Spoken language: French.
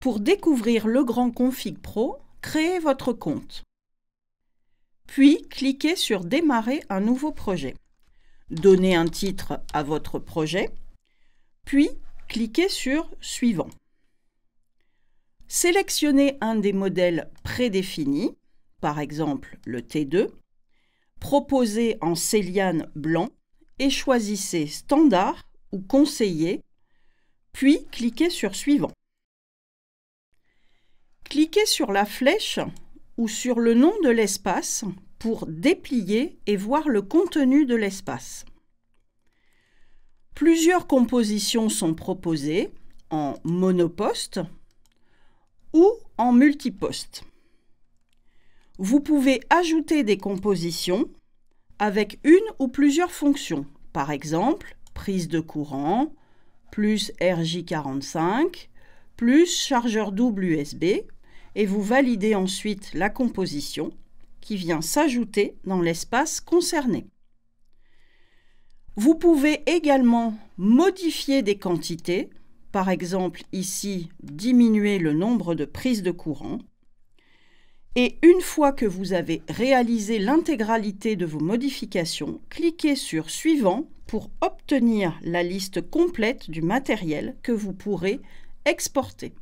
Pour découvrir le Grand Config Pro, créez votre compte. Puis, cliquez sur Démarrer un nouveau projet. Donnez un titre à votre projet. Puis, cliquez sur Suivant. Sélectionnez un des modèles prédéfinis, par exemple le T2. Proposez en Céliane blanc et choisissez Standard ou Conseiller, puis cliquez sur Suivant. Cliquez sur la flèche ou sur le nom de l'espace pour déplier et voir le contenu de l'espace. Plusieurs compositions sont proposées en monoposte ou en multiposte. Vous pouvez ajouter des compositions avec une ou plusieurs fonctions, par exemple prise de courant, plus RJ45, plus chargeur double USB, et vous validez ensuite la composition qui vient s'ajouter dans l'espace concerné. Vous pouvez également modifier des quantités, par exemple ici diminuer le nombre de prises de courant. Et une fois que vous avez réalisé l'intégralité de vos modifications, cliquez sur Suivant pour obtenir la liste complète du matériel que vous pourrez exporter.